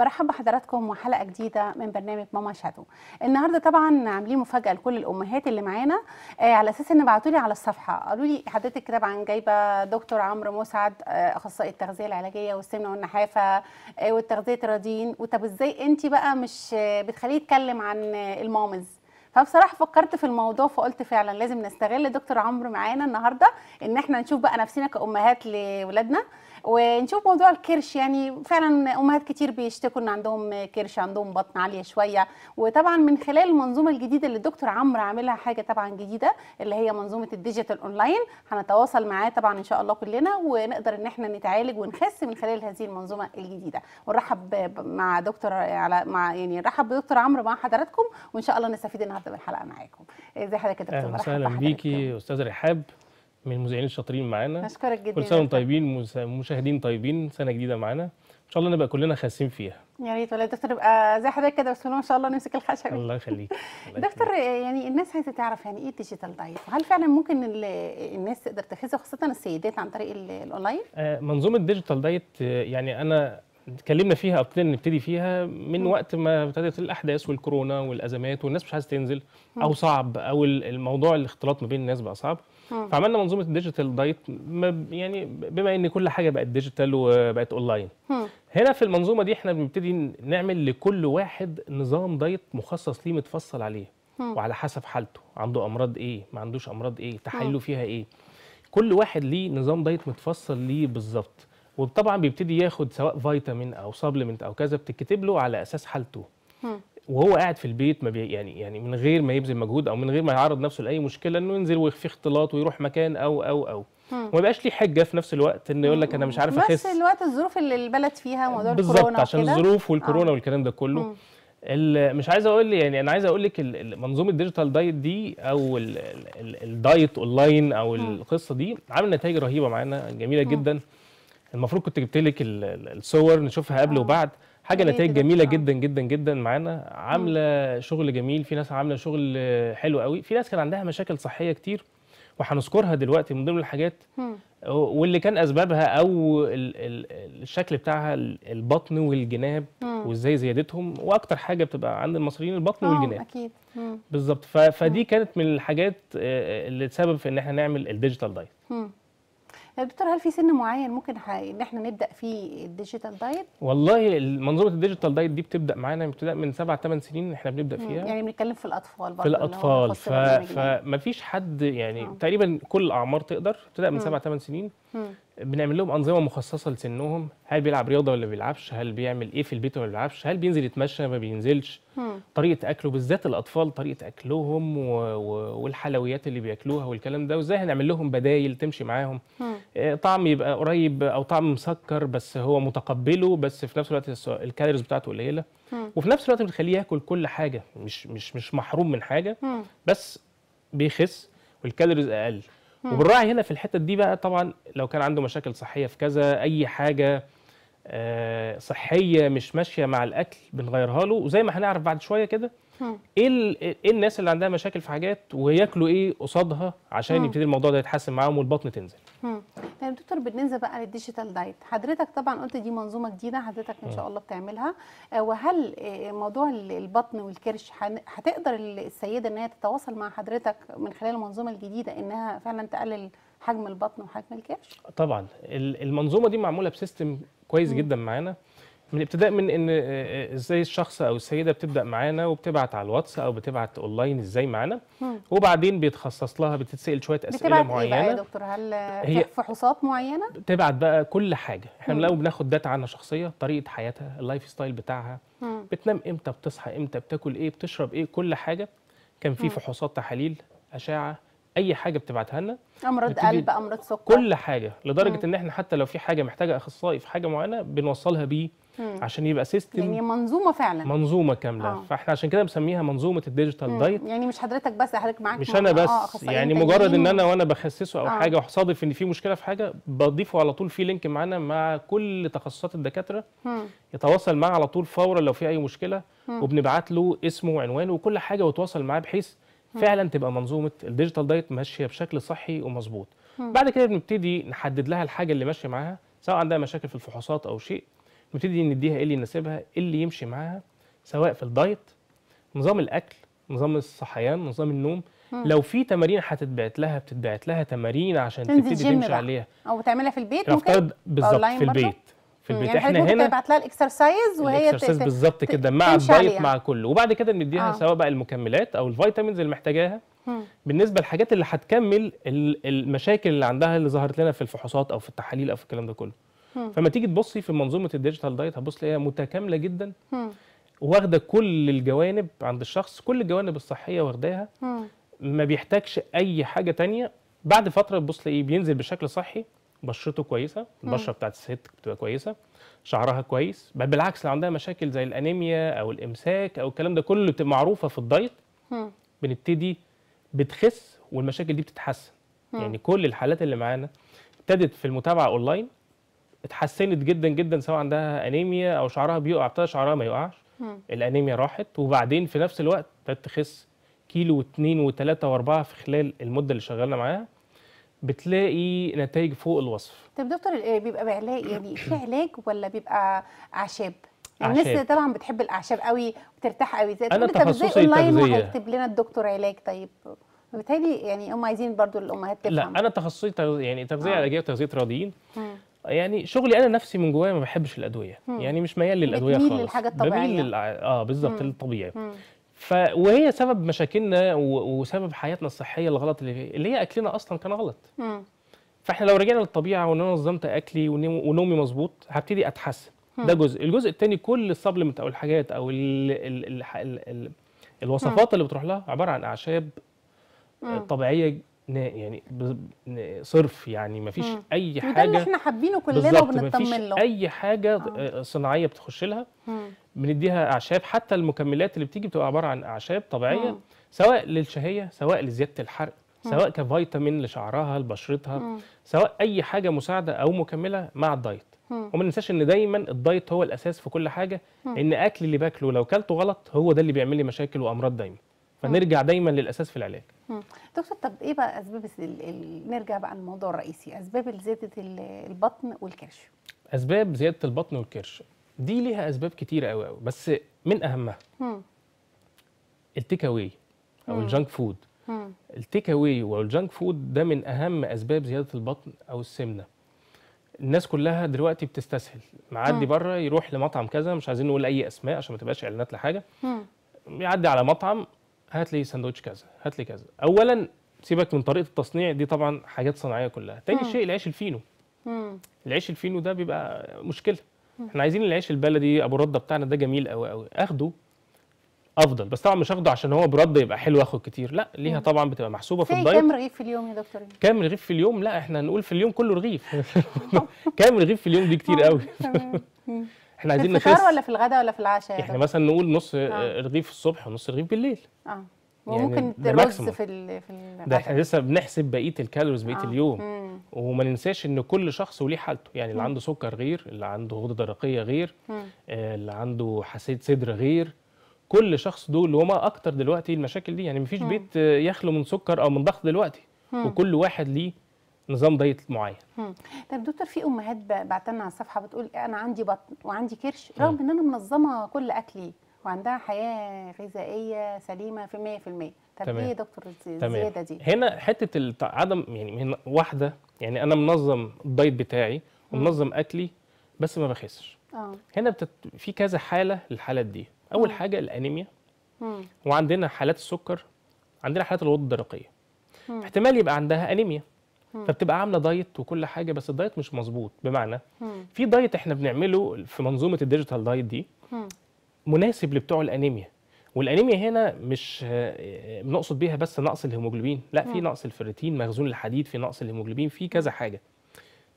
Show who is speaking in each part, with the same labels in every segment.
Speaker 1: برحب بحضراتكم وحلقه جديده من برنامج ماما شادو النهارده طبعا عاملين مفاجاه لكل الامهات اللي معانا آه، على اساس ان بعتوا لي على الصفحه قالوا لي حضرتك طبعا جايبه دكتور عمرو مسعد آه، اخصائي التغذيه العلاجيه والسمنه والنحافه آه، والتغذيه الرياضيين وطب ازاي انت بقى مش بتخليه يتكلم عن المامز فبصراحه فكرت في الموضوع فقلت فعلا لازم نستغل دكتور عمرو معانا النهارده ان احنا نشوف بقى نفسنا كامهات لاولادنا ونشوف موضوع الكرش يعني فعلا امهات كتير بيشتكوا ان عندهم كرش عندهم بطن عاليه شويه وطبعا من خلال المنظومه الجديده اللي الدكتور عمرو عاملها حاجه طبعا جديده اللي هي منظومه الديجيتال اونلاين هنتواصل معاه طبعا ان شاء الله كلنا ونقدر ان احنا نتعالج ونخس من خلال هذه المنظومه الجديده ونرحب مع دكتور على مع يعني نرحب بدكتور عمرو مع حضراتكم وان شاء الله نستفيد النهارده من الحلقه معاكم ازي حضرتك يا دكتور اهلا وسهلا
Speaker 2: بيكي استاذ رحاب من المذيعين الشاطرين معانا اشكرك جدا كل سنه وانتم طيبين مشاهدين طيبين سنه جديده معانا ان شاء الله نبقى كلنا خاسين فيها
Speaker 1: يا ريت ولا دكتور نبقى زي حضرتك كده بس ان شاء الله نمسك الخشب الله
Speaker 2: يخليك
Speaker 1: دكتور يعني الناس عايزه تعرف يعني ايه الديجيتال دايت وهل فعلا ممكن الناس تقدر تنفذها خاصه السيدات عن طريق الاونلاين
Speaker 2: آه منظومه ديجيتال دايت آه، يعني انا اتكلمنا فيها او ابتدينا نبتدي فيها من وقت ما ابتدت الاحداث والكورونا والازمات والناس مش عايزه تنزل او صعب او الموضوع الاختلاط ما بين الناس بقى صعب فعملنا منظومه الديجيتال دايت يعني بما ان كل حاجه بقت ديجيتال وبقت اونلاين هنا في المنظومه دي احنا بنبتدي نعمل لكل واحد نظام دايت مخصص ليه متفصل عليه وعلى حسب حالته عنده امراض ايه ما عندوش امراض ايه تحاليله فيها ايه كل واحد ليه نظام دايت متفصل ليه بالظبط وطبعا بيبتدي ياخد سواء فيتامين او سبلمنت او كذا بتتكتب له على اساس حالته وهو قاعد في البيت ما بي يعني يعني من غير ما يبذل مجهود او من غير ما يعرض نفسه لاي مشكله انه ينزل ويخفي اختلاط ويروح مكان او او او وما يبقاش ليه حجه في نفس الوقت انه يقول لك انا مش عارف اخس بس
Speaker 1: الوقت الظروف اللي البلد فيها موضوع الكورونا بالظبط عشان الظروف والكورونا آه.
Speaker 2: والكلام ده كله مش عايز اقول يعني انا عايز اقول لك منظومه الديجيتال دايت دي او الدايت اونلاين او القصه دي عامل نتائج رهيبه معانا جميله جدا المفروض كنت جبت لك الصور نشوفها قبل آه. وبعد حاجه نتائج جميله آه. جدا جدا جدا معانا عامله شغل جميل في ناس عامله شغل حلو قوي في ناس كان عندها مشاكل صحيه كتير وهنذكرها دلوقتي من ضمن الحاجات واللي كان اسبابها او الشكل بتاعها البطن والجناب وازاي زيادتهم واكتر حاجه بتبقى عند المصريين البطن آه، والجناب اكيد بالظبط فدي كانت من الحاجات آه، اللي تسبب في ان احنا نعمل الديجيتال دايت
Speaker 1: طيب دكتور هل في سن معين ممكن ح... ان احنا نبدا فيه الديجيتال دايت
Speaker 2: والله منظومه الديجيتال دايت دي بتبدا معانا ابتداء من سبع ثمان سنين احنا بنبدا فيها يعني
Speaker 1: بنتكلم في الاطفال برضه في الاطفال ف...
Speaker 2: فمفيش حد يعني آه. تقريبا كل الاعمار تقدر ابتداء من سبع ثمان سنين مم. بنعمل لهم انظمه مخصصه لسنهم هل بيلعب رياضه ولا بيلعبش هل بيعمل ايه في البيت ولا بيلعبش هل بينزل يتمشى ما بينزلش هم. طريقه اكله بالذات الاطفال طريقه اكلهم و... و... والحلويات اللي بياكلوها والكلام ده وازاي هنعمل لهم بدايل تمشي معاهم آه، طعم يبقى قريب او طعم مسكر بس هو متقبله بس في نفس الوقت الكالوريز بتاعته قليله وفي نفس الوقت بتخليه ياكل كل حاجه مش مش مش محروم من حاجه هم. بس بيخس والكالوريز اقل وبالراعي هنا في الحته دي بقى طبعا لو كان عنده مشاكل صحيه في كذا اي حاجه آه، صحيه مش ماشيه مع الاكل بنغيرها له وزي ما هنعرف بعد شويه كده ايه ايه الناس اللي عندها مشاكل في حاجات وياكلوا ايه قصادها عشان يبتدي الموضوع ده يتحسن معاهم والبطن تنزل
Speaker 1: طيب دكتور بننزل بقى للديجيتال دايت حضرتك طبعا قلت دي منظومه جديده حضرتك ان شاء الله بتعملها آه، وهل آه، موضوع البطن والكرش هتقدر السيده ان هي تتواصل مع حضرتك من خلال المنظومه الجديده انها فعلا تقلل حجم البطن وحجم الكرش
Speaker 2: طبعا المنظومه دي معموله بسيستم كويس جدا معانا من ابتداء من ان آه، آه، ازاي الشخص او السيده بتبدا معانا وبتبعت على الواتس او بتبعت اونلاين ازاي معانا وبعدين بيتخصص لها بتتسال شويه اسئله معينه بتبعت ايه يا دكتور
Speaker 1: هل هي فحوصات معينه
Speaker 2: بتبعت بقى كل حاجه احنا لو بناخد داتا عنها شخصيه طريقه حياتها اللايف ستايل بتاعها مم. بتنام امتى بتصحى امتى بتاكل ايه بتشرب ايه كل حاجه كان في فحوصات تحاليل اشعه اي حاجه بتبعتها لنا
Speaker 1: امراض قلب امراض سكر كل
Speaker 2: حاجه لدرجه مم. ان احنا حتى لو في حاجه محتاجه اخصائي في حاجه معينه بنوصلها بيه مم. عشان يبقى سيستم يعني
Speaker 1: منظومه فعلا
Speaker 2: منظومه كامله آه. فاحنا عشان كده بنسميها منظومه الديجيتال دايت
Speaker 1: يعني مش حضرتك بس حضرتك معاك مش انا آه، بس آه يعني مجرد ان انا
Speaker 2: وانا بخسسه او آه. حاجه وحصادف ان في مشكله في حاجه بضيفه على طول في لينك معانا مع كل تخصصات الدكاتره مم. يتواصل معاه على طول فورا لو في اي مشكله مم. وبنبعت له اسمه وعنوانه وكل حاجه وتواصل معاه بحيث فعلا تبقى منظومه الديجيتال دايت ماشيه بشكل صحي ومظبوط بعد كده بنبتدي نحدد لها الحاجه اللي ماشيه معاها سواء عندها مشاكل في الفحوصات او شيء نبتدي نديها ايه اللي يناسبها ايه اللي يمشي معاها سواء في الدايت نظام الاكل نظام الصحيان نظام النوم مم. لو في تمارين هتتبعت لها بتتبعت لها تمارين عشان تبتدي تمشي بقى. عليها
Speaker 1: او تعملها في البيت يعني ممكن بالظبط في البيت
Speaker 2: في البيت يعني احنا هنا تبعت
Speaker 1: لها الاكسرسايز وهي الاكسرسايز بالظبط كده مع الدايت مع
Speaker 2: كله وبعد كده نديها آه. سواء بقى المكملات او الفيتامينز اللي محتاجاها بالنسبه للحاجات اللي هتكمل المشاكل اللي عندها اللي ظهرت لنا في الفحوصات او في التحاليل او في الكلام ده كله فما تيجي تبصي في منظومه الديجيتال دايت هتبص تلاقيها متكامله جدا واخده كل الجوانب عند الشخص كل الجوانب الصحيه واخداها ما بيحتاجش اي حاجه تانية بعد فتره تبص تلاقيه بينزل بشكل صحي بشرته كويسه البشره بتاعت الست بتبقى كويسه شعرها كويس بل بالعكس لو عندها مشاكل زي الانيميا او الامساك او الكلام ده كله معروفه في الدايت بنبتدي بتخس والمشاكل دي بتتحسن يعني كل الحالات اللي معانا ابتدت في المتابعه اونلاين اتحسنت جدا جدا سواء عندها انيميا او شعرها بيقع ابتدى شعرها ما يقعش الانيميا راحت وبعدين في نفس الوقت ابتدت تخس كيلو واثنين وثلاثه واربعه في خلال المده اللي شغلنا معاها بتلاقي نتائج فوق الوصف
Speaker 1: طب دكتور آه، بيبقى بعلاج يعني في علاج ولا بيبقى اعشاب يعني الناس طبعا بتحب الاعشاب قوي وترتاح قوي زي انا تخصصي اونلاين وهيكتب لنا الدكتور علاج طيب بالتالي يعني هم عايزين برضو الامهات تفهم لا
Speaker 2: انا تخصصي يعني تغذيه آه. علاجيه وتغذيه رياضيين يعني شغلي انا نفسي من جوايا ما بحبش الادويه مم. يعني مش ميال للادويه خالص بميل للحاجه الطبيعيه بميل آه،, اه بالظبط للطبيعي ف... وهي سبب مشاكلنا و... وسبب حياتنا الصحيه الغلط اللي, اللي هي اكلنا اصلا كان غلط مم. فاحنا لو رجعنا للطبيعه وان انا نظمت اكلي ونومي مظبوط هبتدي اتحسن ده جزء الجزء الثاني كل السبلمنت او الحاجات او ال... ال... ال... ال... الوصفات مم. اللي بتروح لها عباره عن اعشاب آه، مم. طبيعيه يعني صرف يعني مفيش فيش اي حاجه اللي احنا حابينه كلنا وبنطمن له اي حاجه آه. آه، صناعيه بتخش لها بنديها اعشاب حتى المكملات اللي بتيجي بتبقى عباره عن اعشاب طبيعيه مم. سواء للشهيه سواء لزياده الحرق مم. سواء كفيتامين لشعرها لبشرتها مم. سواء اي حاجه مساعده او مكمله مع الدايت وما ننساش ان دايما الدايت هو الاساس في كل حاجه مم. ان اكل اللي باكله لو كلته غلط هو ده اللي بيعمل لي مشاكل وامراض دايما فنرجع دايما للاساس في العلاج
Speaker 1: دكتور طب ايه بقى اسباب ال... نرجع بقى للموضوع الرئيسي اسباب زياده البطن والكرش
Speaker 2: اسباب زياده البطن والكرش دي ليها اسباب كتيره قوي قوي بس من اهمها التيك اواي او الجانك فود التيك اواي والجانك فود ده من اهم اسباب زياده البطن او السمنه الناس كلها دلوقتي بتستسهل معدي بره يروح لمطعم كذا مش عايزين نقول اي اسماء عشان ما تبقاش اعلانات لحاجه يعدي على مطعم هات لي سندوتش كذا هات لي كذا اولا سيبك من طريقه التصنيع دي طبعا حاجات صناعيه كلها تاني شيء العيش الفينو مم. العيش الفينو ده بيبقى مشكله مم. احنا عايزين العيش البلدي ابو رده بتاعنا ده جميل قوي قوي اخده افضل بس طبعا مش اخده عشان هو برده يبقى حلو اخد كتير لا ليها طبعا بتبقى محسوبه في الدايت كام
Speaker 1: رغيف في اليوم يا دكتور
Speaker 2: كام رغيف في اليوم لا احنا نقول في اليوم كله رغيف كام رغيف في اليوم دي كتير قوي
Speaker 1: اه، احنا عايزين نخس في الفطار ولا في الغداء ولا في العشاء احنا
Speaker 2: مثلا نقول نص آه. رغيف الصبح ونص رغيف بالليل اه يعني وممكن يعني رز في في الغداء ده احنا لسه بنحسب بقيه الكالوريز بقيه آه. اليوم مم. وما ننساش ان كل شخص وليه حالته يعني اللي مم. عنده سكر غير اللي عنده غده درقيه غير مم. آه اللي عنده حساسيه صدر غير كل شخص دول هما اكتر دلوقتي المشاكل دي يعني مفيش مم. بيت يخلو من سكر او من ضغط دلوقتي مم. وكل واحد ليه نظام دايت معين
Speaker 1: طب دكتور في امهات بعتنا على الصفحه بتقول انا عندي بطن وعندي كرش رغم ان انا منظمه كل اكلي وعندها حياه غذائيه سليمه في 100% طب تمام. ايه دكتور الزياده دي هنا
Speaker 2: حته طيب عدم يعني من واحده يعني انا منظم الدايت بتاعي ومنظم اكلي بس ما بخسش اه هنا بتت... في كذا حاله للحالات دي اول مم. حاجه الانيميا مم. وعندنا حالات السكر عندنا حالات الغده الدرقيه احتمال يبقى عندها انيميا فبتبقى عامله دايت وكل حاجه بس الدايت مش مظبوط بمعنى في دايت احنا بنعمله في منظومه الديجيتال دايت دي مناسب لبتوع الانيميا والانيميا هنا مش بنقصد بيها بس نقص الهيموجلوبين لا في نقص الفيرتين مخزون الحديد في نقص الهيموجلوبين في كذا حاجه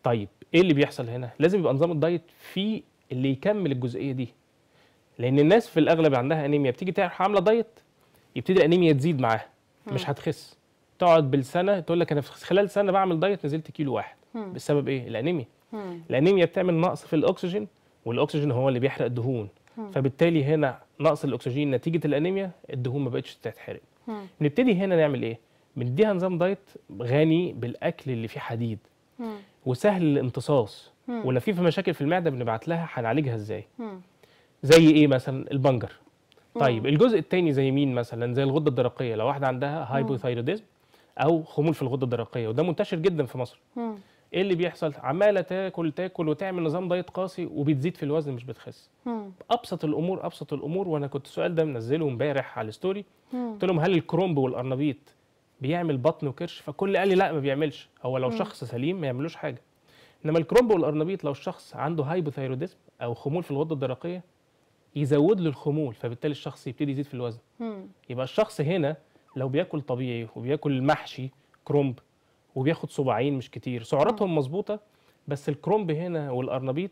Speaker 2: طيب ايه اللي بيحصل هنا لازم يبقى نظام الدايت فيه اللي يكمل الجزئيه دي لان الناس في الاغلب عندها انيميا بتيجي تعرف عامله دايت يبتدي الانيميا تزيد معاها مش هتخس تقعد بالسنه تقول لك انا في خلال سنه بعمل دايت نزلت كيلو واحد مم. بسبب ايه الانيميا الانيميا بتعمل نقص في الاكسجين والاكسجين هو اللي بيحرق الدهون مم. فبالتالي هنا نقص الاكسجين نتيجه الانيميا الدهون ما بقتش تتحرق نبتدي هنا نعمل ايه بنديها نظام دايت غني بالاكل اللي فيه حديد مم. وسهل الامتصاص ولو في مشاكل في المعده بنبعت لها هنعالجها ازاي زي ايه مثلا البنجر طيب الجزء الثاني زي مين مثلا زي الغده الدرقيه لو واحده عندها هايبوثايروديزم او خمول في الغده الدرقيه وده منتشر جدا في مصر مم. ايه اللي بيحصل عماله تاكل تاكل وتعمل نظام دايت قاسي وبتزيد في الوزن مش بتخس مم. ابسط الامور ابسط الامور وانا كنت السؤال ده منزله امبارح على الستوري قلت لهم هل الكرومب والقرنبيط بيعمل بطن وكرش فكل قال لي لا ما بيعملش هو لو مم. شخص سليم ما يعملوش حاجه انما الكرومب والقرنبيط لو الشخص عنده هايبوثايروديزم او خمول في الغده الدرقيه يزود له الخمول فبالتالي الشخص يبتدي يزيد في الوزن مم. يبقى الشخص هنا لو بياكل طبيعي وبياكل محشي كرومب وبياخد صباعين مش كتير سعراتهم اه. مظبوطه بس الكرومب هنا والقرنبيط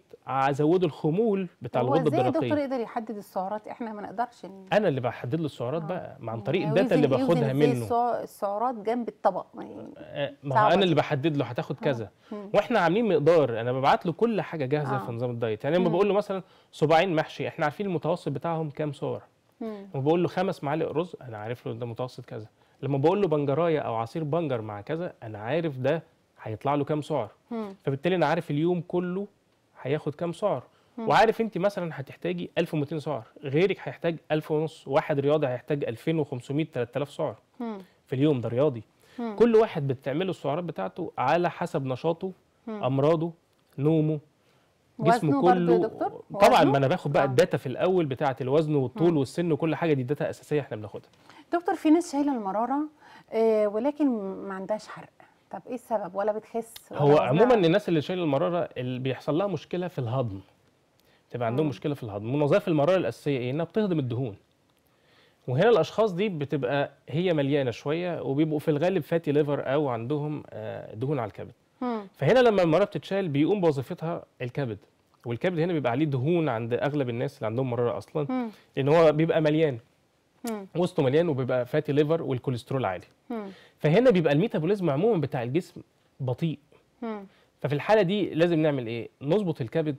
Speaker 2: زودوا الخمول بتاع الغده الدرقيه ازاي الدكتور يقدر
Speaker 1: يحدد السعرات احنا ما نقدرش
Speaker 2: انا اللي بحدد له السعرات آه. بقى عن طريق يعني الداتا اللي باخدها منه
Speaker 1: السعرات جنب الطبق ما آه،
Speaker 2: هو انا اللي بحدد له هتاخد اه. كذا واحنا عاملين مقدار انا ببعت له كل حاجه جاهزه آه. في نظام الدايت يعني لما بقول له مثلا صباعين محشي احنا عارفين المتوسط بتاعهم كام سعر لما بقول له خمس معالق رز انا عارف له ده متوسط كذا لما بقول له بنجرايه او عصير بنجر مع كذا انا عارف ده هيطلع له كام سعر فبالتالي انا عارف اليوم كله هياخد كام سعر وعارف انت مثلا هتحتاجي 1200 سعر غيرك هيحتاج 1000 ونص واحد رياضي هيحتاج 2500 3000 سعر في اليوم ده رياضي كل واحد بتعمله السعرات بتاعته على حسب نشاطه امراضه نومه جسمه كله دكتور؟ طبعا ما انا باخد بقى آه. الداتا في الاول بتاعه الوزن والطول والسن وكل حاجه دي داتا اساسيه احنا بناخدها
Speaker 1: دكتور في ناس شايله المراره آه، ولكن ما عندهاش حرق طب ايه السبب ولا بتخس ولا هو عموما
Speaker 2: الناس اللي شايله المراره اللي بيحصل لها مشكله في الهضم تبقى عندهم مم. مشكله في الهضم من وظائف المراره الاساسيه ايه انها بتهضم الدهون وهنا الاشخاص دي بتبقى هي مليانه شويه وبيبقوا في الغالب فاتي ليفر او عندهم آه، دهون على الكبد فهنا لما المراه بتتشال بيقوم بوظيفتها الكبد والكبد هنا بيبقى عليه دهون عند اغلب الناس اللي عندهم مراره اصلا م. لان هو بيبقى مليان وسطه مليان وبيبقى فاتي ليفر والكوليسترول عالي م. فهنا بيبقى الميتابوليزم عموما بتاع الجسم بطيء م. ففي الحاله دي لازم نعمل ايه نظبط الكبد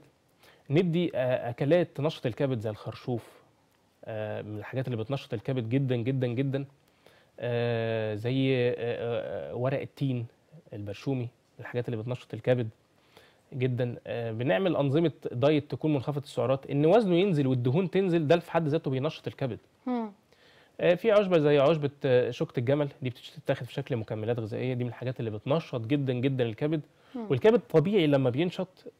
Speaker 2: ندي آه، اكلات تنشط الكبد زي الخرشوف آه، من الحاجات اللي بتنشط الكبد جدا جدا جدا آه، زي ورق التين البرشومي الحاجات اللي بتنشط الكبد جدا آه، بنعمل انظمه دايت تكون منخفضه السعرات ان وزنه ينزل والدهون تنزل ده في حد ذاته بينشط الكبد آه، في عشبه زي عشبه آه، شوكه الجمل دي بتتاخد في شكل مكملات غذائيه دي من الحاجات اللي بتنشط جدا جدا الكبد والكبد طبيعي لما بينشط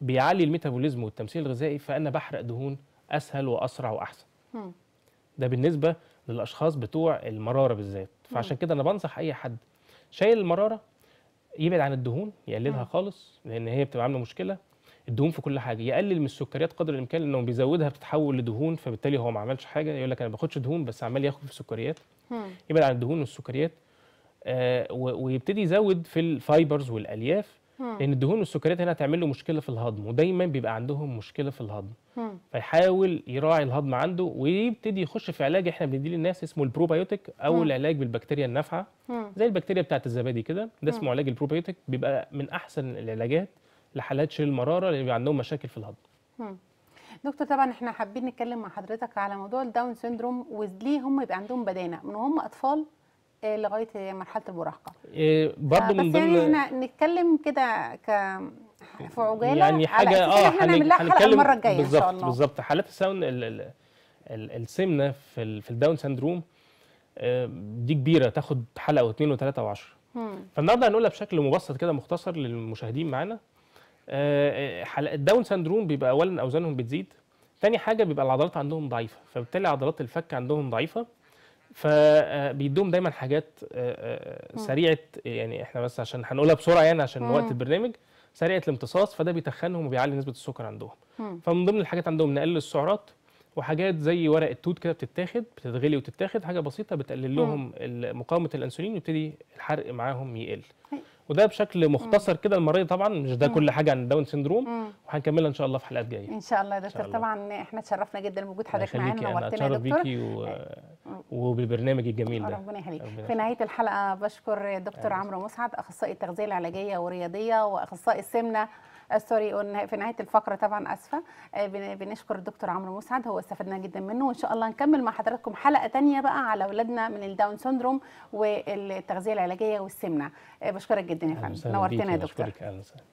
Speaker 2: بيعلي الميتابوليزم والتمثيل الغذائي فانا بحرق دهون اسهل واسرع واحسن ده بالنسبه للاشخاص بتوع المراره بالذات فعشان كده انا بنصح اي حد شايل المراره يبعد عن الدهون يقللها خالص لان هي بتبقى عامله مشكله الدهون في كل حاجه يقلل من السكريات قدر الامكان لانه بيزودها بتتحول لدهون فبالتالي هو ما عملش حاجه يقول لك انا ما باخدش دهون بس عمال ياخد في سكريات يبعد عن الدهون والسكريات آه ويبتدي يزود في الفايبرز والالياف لان الدهون والسكريات هنا هتعمل له مشكله في الهضم ودايما بيبقى عندهم مشكله في الهضم فيحاول يراعي الهضم عنده ويبتدي يخش في علاج احنا بنديه للناس اسمه البروبايوتيك او مم. العلاج بالبكتيريا النافعه زي البكتيريا بتاعه الزبادي كده ده اسمه علاج البروبايوتيك بيبقى من احسن العلاجات لحالات شيل المراره اللي بيبقى عندهم مشاكل في الهضم
Speaker 1: مم. دكتور طبعا احنا حابين نتكلم مع حضرتك على موضوع الداون سيندروم وليه هم يبقى عندهم بدانه من هم اطفال إيه لغايه مرحله المراهقه
Speaker 3: إيه، برضه آه، من
Speaker 1: يعني ضمن يعني احنا نتكلم كده ك في عجاله يعني حاجه اه احنا حلقه المره الجايه ان شاء الله بالظبط
Speaker 2: حالات الساون السمنه في في الداون سندروم آه، دي كبيره تاخد حلقه واثنين وثلاثه وعشر فالنهارده هنقولها بشكل مبسط كده مختصر للمشاهدين معانا آه، الداون سندروم بيبقى اولا اوزانهم بتزيد ثاني حاجه بيبقى العضلات عندهم ضعيفه فبالتالي عضلات الفك عندهم ضعيفه فبيدوهم دايما حاجات آه، آه، سريعه يعني احنا بس عشان هنقولها بسرعه يعني عشان وقت البرنامج سريعه الامتصاص فده بيتخنهم وبيعلي نسبه السكر عندهم فمن ضمن الحاجات عندهم نقلل السعرات وحاجات زي ورق التوت كده بتتاخد بتتغلي وتتاخد حاجه بسيطه بتقلل لهم مقاومه الانسولين ويبتدي الحرق معاهم يقل وده بشكل مختصر كده المريض طبعا مش ده كل حاجه عن الداون سيندروم وهنكملها ان شاء الله في حلقات جايه ان
Speaker 1: شاء الله يا دكتور طبعا احنا تشرفنا جدا بوجود حضرتك معانا نورتنا يعني. يا دكتور
Speaker 2: و... وبالبرنامج الجميل ده ربنا يخليك في
Speaker 1: نهايه الحلقه بشكر الدكتور عمرو مسعد اخصائي التغذيه العلاجيه والرياضيه واخصائي السمنه آه، سوري في نهايه الفقره طبعا اسفه آه، بنشكر الدكتور عمرو مسعد هو استفدنا جدا منه وان شاء الله نكمل مع حضراتكم حلقه ثانيه بقى على اولادنا من الداون سندروم والتغذيه العلاجيه والسمنه آه، بشكرك جدا يا فندم نورتنا يا دكتور